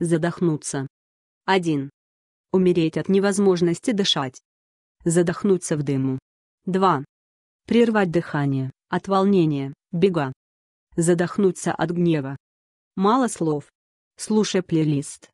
Задохнуться. 1. Умереть от невозможности дышать. Задохнуться в дыму. 2. Прервать дыхание, от волнения, бега. Задохнуться от гнева. Мало слов. Слушай плейлист.